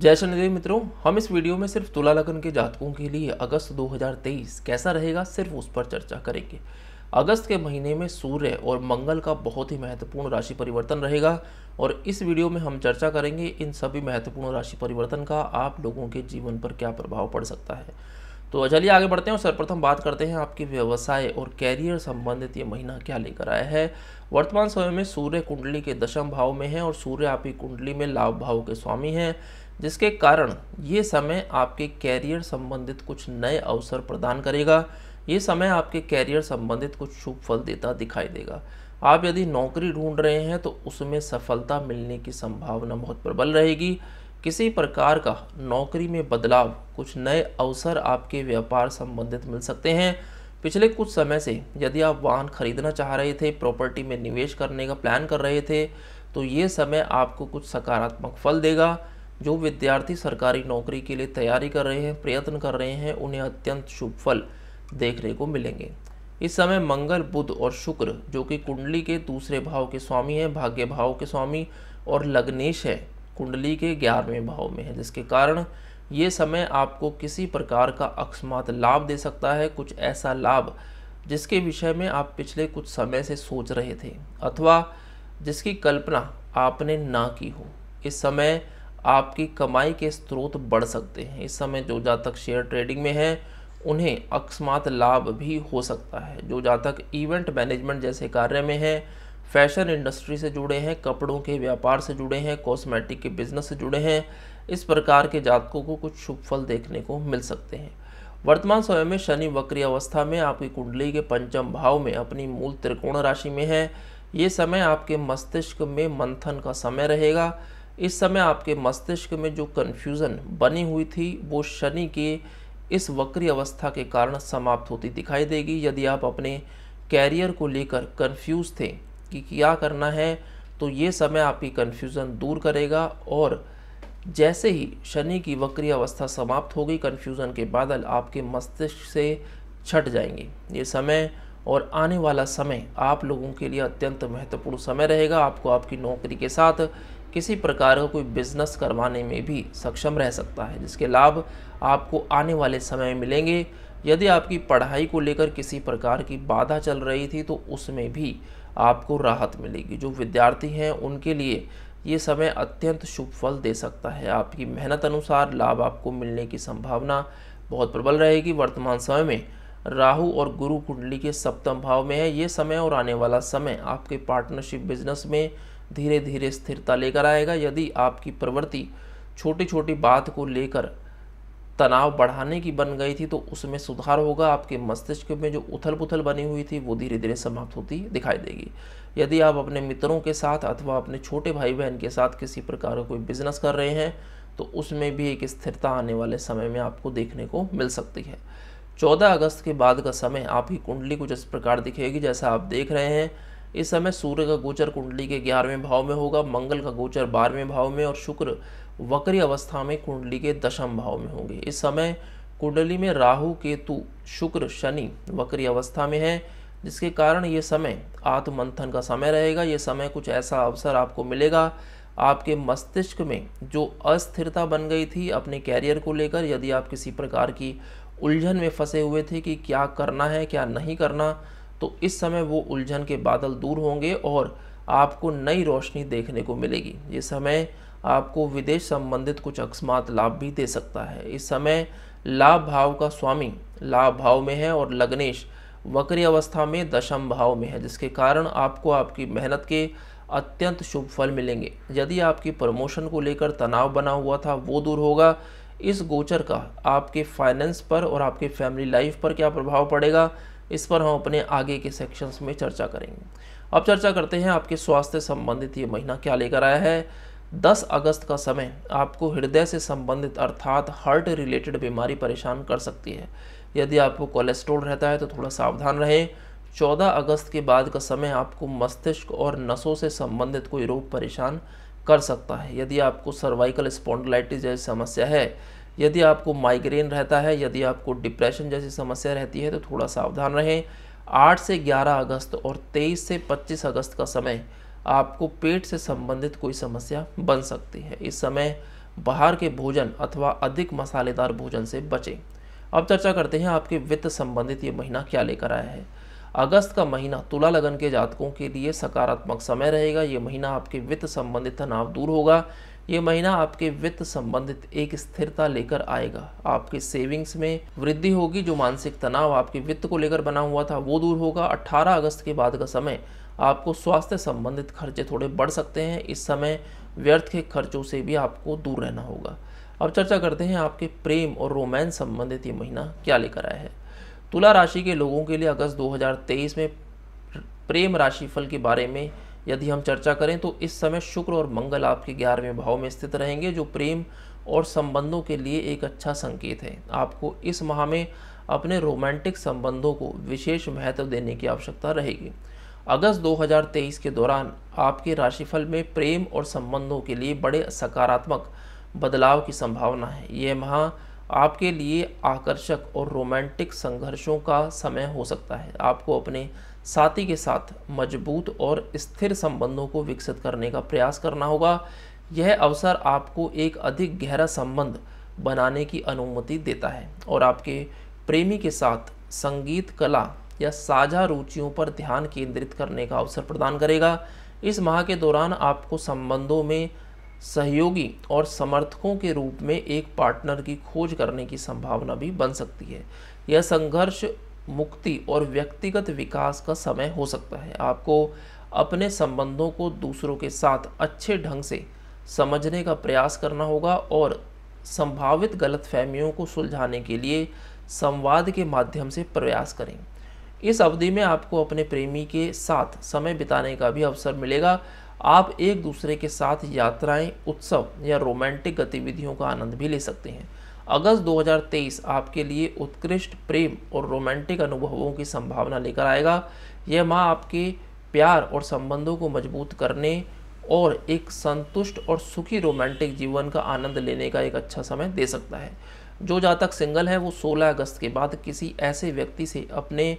जय शनिदेव मित्रों हम इस वीडियो में सिर्फ तुला लगन के जातकों के लिए अगस्त 2023 कैसा रहेगा सिर्फ उस पर चर्चा करेंगे अगस्त के महीने में सूर्य और मंगल का बहुत ही महत्वपूर्ण राशि परिवर्तन रहेगा और इस वीडियो में हम चर्चा करेंगे इन सभी महत्वपूर्ण राशि परिवर्तन का आप लोगों के जीवन पर क्या प्रभाव पड़ सकता है तो चलिए आगे बढ़ते हैं और सर्वप्रथम बात करते हैं आपके व्यवसाय और कैरियर संबंधित ये महीना क्या लेकर आया है वर्तमान समय में सूर्य कुंडली के दशम भाव में है और सूर्य आपकी कुंडली में लाभ भाव के स्वामी हैं जिसके कारण ये समय आपके कैरियर संबंधित कुछ नए अवसर प्रदान करेगा ये समय आपके कैरियर संबंधित कुछ शुभ फल देता दिखाई देगा आप यदि नौकरी ढूंढ रहे हैं तो उसमें सफलता मिलने की संभावना बहुत प्रबल रहेगी किसी प्रकार का नौकरी में बदलाव कुछ नए अवसर आपके व्यापार संबंधित मिल सकते हैं पिछले कुछ समय से यदि आप वाहन खरीदना चाह रहे थे प्रॉपर्टी में निवेश करने का प्लान कर रहे थे तो ये समय आपको कुछ सकारात्मक फल देगा जो विद्यार्थी सरकारी नौकरी के लिए तैयारी कर रहे हैं प्रयत्न कर रहे हैं उन्हें अत्यंत शुभ फल देखने को मिलेंगे इस समय मंगल बुध और शुक्र जो कि कुंडली के दूसरे भाव के स्वामी हैं भाग्य भाव के स्वामी और लग्नेश है कुंडली के ग्यारहवें भाव में है जिसके कारण ये समय आपको किसी प्रकार का अकस्मात लाभ दे सकता है कुछ ऐसा लाभ जिसके विषय में आप पिछले कुछ समय से सोच रहे थे अथवा जिसकी कल्पना आपने ना की हो इस समय आपकी कमाई के स्रोत बढ़ सकते हैं इस समय जो जातक शेयर ट्रेडिंग में है उन्हें अकस्मात लाभ भी हो सकता है जो जातक इवेंट मैनेजमेंट जैसे कार्य में है फैशन इंडस्ट्री से जुड़े हैं कपड़ों के व्यापार से जुड़े हैं कॉस्मेटिक के बिजनेस से जुड़े हैं इस प्रकार के जातकों को कुछ शुभ फल देखने को मिल सकते हैं वर्तमान समय में शनि वक्री अवस्था में आपकी कुंडली के पंचम भाव में अपनी मूल त्रिकोण राशि में है ये समय आपके मस्तिष्क में मंथन का समय रहेगा इस समय आपके मस्तिष्क में जो कन्फ्यूज़न बनी हुई थी वो शनि के इस वक्री अवस्था के कारण समाप्त होती दिखाई देगी यदि आप अपने कैरियर को लेकर कन्फ्यूज़ थे कि क्या करना है तो ये समय आपकी कन्फ्यूज़न दूर करेगा और जैसे ही शनि की वक्री अवस्था समाप्त होगी कन्फ्यूज़न के बादल आपके मस्तिष्क से छट जाएंगे ये समय और आने वाला समय आप लोगों के लिए अत्यंत महत्वपूर्ण समय रहेगा आपको आपकी नौकरी के साथ किसी प्रकार का कोई बिजनेस करवाने में भी सक्षम रह सकता है जिसके लाभ आपको आने वाले समय में मिलेंगे यदि आपकी पढ़ाई को लेकर किसी प्रकार की बाधा चल रही थी तो उसमें भी आपको राहत मिलेगी जो विद्यार्थी हैं उनके लिए ये समय अत्यंत शुभ फल दे सकता है आपकी मेहनत अनुसार लाभ आपको मिलने की संभावना बहुत प्रबल रहेगी वर्तमान समय में राहु और गुरु कुंडली के सप्तम भाव में है ये समय और आने वाला समय आपके पार्टनरशिप बिजनेस में धीरे धीरे स्थिरता लेकर आएगा यदि आपकी प्रवृत्ति छोटी छोटी बात को लेकर तनाव बढ़ाने की बन गई थी तो उसमें सुधार होगा आपके मस्तिष्क में जो उथल पुथल बनी हुई थी वो धीरे धीरे समाप्त होती दिखाई देगी यदि आप अपने मित्रों के साथ अथवा अपने छोटे भाई बहन के साथ किसी प्रकार का कोई बिजनेस कर रहे हैं तो उसमें भी एक स्थिरता आने वाले समय में आपको देखने को मिल सकती है चौदह अगस्त के बाद का समय आपकी कुंडली कुछ इस प्रकार दिखेगी जैसा आप देख रहे हैं इस समय सूर्य का गोचर कुंडली के ग्यारहवें भाव में होगा मंगल का गोचर बारहवें भाव में और शुक्र वक्री अवस्था में कुंडली के दशम भाव में होंगे इस समय कुंडली में राहु केतु शुक्र शनि वक्री अवस्था में है जिसके कारण ये समय आत्ममंथन का समय रहेगा ये समय कुछ ऐसा अवसर आपको मिलेगा आपके मस्तिष्क में जो अस्थिरता बन गई थी अपने कैरियर को लेकर यदि आप किसी प्रकार की उलझन में फंसे हुए थे कि क्या करना है क्या नहीं करना तो इस समय वो उलझन के बादल दूर होंगे और आपको नई रोशनी देखने को मिलेगी ये समय आपको विदेश संबंधित कुछ अकस्मात लाभ भी दे सकता है इस समय लाभ भाव का स्वामी लाभ भाव में है और लग्नेश वक्री अवस्था में दशम भाव में है जिसके कारण आपको आपकी मेहनत के अत्यंत शुभ फल मिलेंगे यदि आपकी प्रमोशन को लेकर तनाव बना हुआ था वो दूर होगा इस गोचर का आपके फाइनेंस पर और आपके फैमिली लाइफ पर क्या प्रभाव पड़ेगा इस पर हम अपने आगे के सेक्शंस में चर्चा करेंगे अब चर्चा करते हैं आपके स्वास्थ्य संबंधित ये महीना क्या लेकर आया है 10 अगस्त का समय आपको हृदय से संबंधित अर्थात हार्ट रिलेटेड बीमारी परेशान कर सकती है यदि आपको कोलेस्ट्रोल रहता है तो थोड़ा सावधान रहें 14 अगस्त के बाद का समय आपको मस्तिष्क और नसों से संबंधित कोई रोग परेशान कर सकता है यदि आपको सर्वाइकल स्पॉन्डलाइटिस जैसी समस्या है यदि आपको माइग्रेन रहता है यदि आपको डिप्रेशन जैसी समस्या रहती है तो थोड़ा सावधान रहें आठ से ग्यारह अगस्त और तेईस से पच्चीस अगस्त का समय आपको पेट से संबंधित कोई समस्या बन सकती है इस समय बाहर के भोजन अथवा अधिक मसालेदार भोजन से बचें अब चर्चा करते हैं आपके वित्त संबंधित ये महीना क्या लेकर आया है अगस्त का महीना तुला लगन के जातकों के लिए सकारात्मक समय रहेगा ये महीना आपके वित्त संबंधित तनाव दूर होगा ये महीना आपके वित्त संबंधित एक स्थिरता लेकर आएगा आपके सेविंग्स में वृद्धि होगी जो मानसिक तनाव आपके वित्त को लेकर बना हुआ था वो दूर होगा 18 अगस्त के बाद का समय आपको स्वास्थ्य संबंधित खर्चे थोड़े बढ़ सकते हैं इस समय व्यर्थ के खर्चों से भी आपको दूर रहना होगा अब चर्चा करते हैं आपके प्रेम और रोमांस संबंधित ये महीना क्या लेकर आया है तुला राशि के लोगों के लिए अगस्त दो में प्रेम राशिफल के बारे में यदि हम चर्चा करें तो इस समय शुक्र और मंगल आपके ग्यारहवें भाव में स्थित रहेंगे जो प्रेम और संबंधों के लिए एक अच्छा संकेत है आपको इस माह में अपने रोमांटिक संबंधों को विशेष महत्व देने की आवश्यकता रहेगी अगस्त 2023 के दौरान आपके राशिफल में प्रेम और संबंधों के लिए बड़े सकारात्मक बदलाव की संभावना है यह माह आपके लिए आकर्षक और रोमांटिक संघर्षों का समय हो सकता है आपको अपने साथी के साथ मजबूत और स्थिर संबंधों को विकसित करने का प्रयास करना होगा यह अवसर आपको एक अधिक गहरा संबंध बनाने की अनुमति देता है और आपके प्रेमी के साथ संगीत कला या साझा रुचियों पर ध्यान केंद्रित करने का अवसर प्रदान करेगा इस माह के दौरान आपको संबंधों में सहयोगी और समर्थकों के रूप में एक पार्टनर की खोज करने की संभावना भी बन सकती है यह संघर्ष मुक्ति और व्यक्तिगत विकास का समय हो सकता है आपको अपने संबंधों को दूसरों के साथ अच्छे ढंग से समझने का प्रयास करना होगा और संभावित गलतफहमियों को सुलझाने के लिए संवाद के माध्यम से प्रयास करें इस अवधि में आपको अपने प्रेमी के साथ समय बिताने का भी अवसर मिलेगा आप एक दूसरे के साथ यात्राएं उत्सव या रोमांटिक गतिविधियों का आनंद भी ले सकते हैं अगस्त 2023 आपके लिए उत्कृष्ट प्रेम और रोमांटिक अनुभवों की संभावना लेकर आएगा यह माह आपके प्यार और संबंधों को मजबूत करने और एक संतुष्ट और सुखी रोमांटिक जीवन का आनंद लेने का एक अच्छा समय दे सकता है जो जातक सिंगल है वो 16 अगस्त के बाद किसी ऐसे व्यक्ति से अपने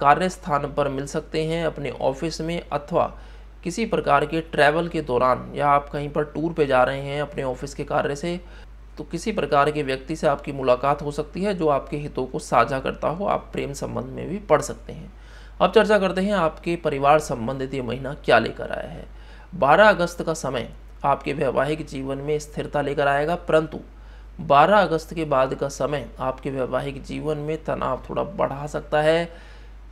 कार्यस्थान पर मिल सकते हैं अपने ऑफिस में अथवा किसी प्रकार के ट्रैवल के दौरान या आप कहीं पर टूर पे जा रहे हैं अपने ऑफिस के कार्य से तो किसी प्रकार के व्यक्ति से आपकी मुलाकात हो सकती है जो आपके हितों को साझा करता हो आप प्रेम संबंध में भी पढ़ सकते हैं अब चर्चा करते हैं आपके परिवार संबंधित ये महीना क्या लेकर आया है 12 अगस्त का समय आपके वैवाहिक जीवन में स्थिरता लेकर आएगा परंतु 12 अगस्त के बाद का समय आपके वैवाहिक जीवन में तनाव थोड़ा बढ़ा सकता है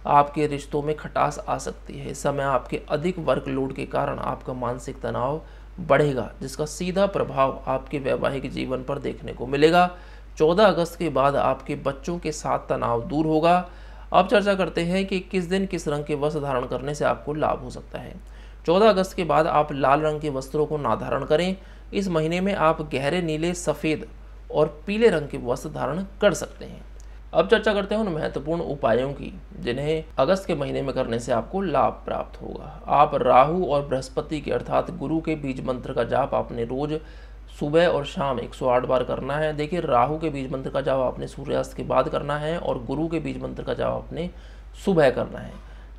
आपके रिश्तों में खटास आ सकती है इस समय आपके अधिक वर्कलोड के कारण आपका मानसिक तनाव बढ़ेगा जिसका सीधा प्रभाव आपके वैवाहिक जीवन पर देखने को मिलेगा 14 अगस्त के बाद आपके बच्चों के साथ तनाव दूर होगा अब चर्चा करते हैं कि किस दिन किस रंग के वस्त्र धारण करने से आपको लाभ हो सकता है 14 अगस्त के बाद आप लाल रंग के वस्त्रों को ना धारण करें इस महीने में आप गहरे नीले सफ़ेद और पीले रंग के वस्त्र धारण कर सकते हैं अब चर्चा करते हैं उन महत्वपूर्ण उपायों की जिन्हें अगस्त के महीने में करने से आपको लाभ प्राप्त होगा आप राहु और बृहस्पति के अर्थात गुरु के बीज मंत्र का जाप आपने रोज सुबह और शाम 108 बार करना है देखिए राहु के बीज मंत्र का जाप आपने सूर्यास्त के बाद करना है और गुरु के बीज मंत्र का जाप आपने सुबह करना है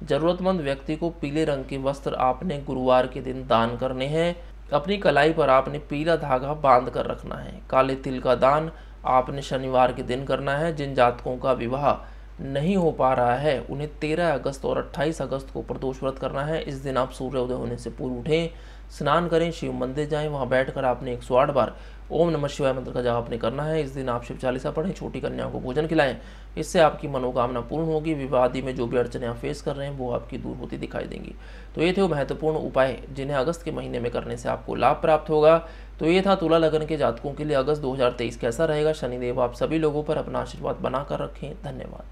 ज़रूरतमंद व्यक्ति को पीले रंग के वस्त्र आपने गुरुवार के दिन दान करने हैं अपनी कलाई पर आपने पीला धागा बांध कर रखना है काले तिल का दान आपने शनिवार के दिन करना है जिन जातकों का विवाह नहीं हो पा रहा है उन्हें 13 अगस्त और 28 अगस्त को प्रदोष व्रत करना है इस दिन आप सूर्योदय होने से पूर्व उठें स्नान करें शिव मंदिर जाएं वहां बैठकर आपने एक सौ आठ बार ओम नमः शिवाय मंत्र का जाप आपने करना है इस दिन आप शिव चालीसा पढ़ें छोटी कन्या को भोजन खिलाएं इससे आपकी मनोकामना पूर्ण होगी विवादी में जो भी अड़चने आप फेस कर रहे हैं वो आपकी दूर होती दिखाई देंगी तो ये थे वो महत्वपूर्ण उपाय जिन्हें अगस्त के महीने में करने से आपको लाभ प्राप्त होगा तो ये था तुला लगन के जातकों के लिए अगस्त 2023 कैसा रहेगा शनिदेव आप सभी लोगों पर अपना आशीर्वाद बनाकर रखें धन्यवाद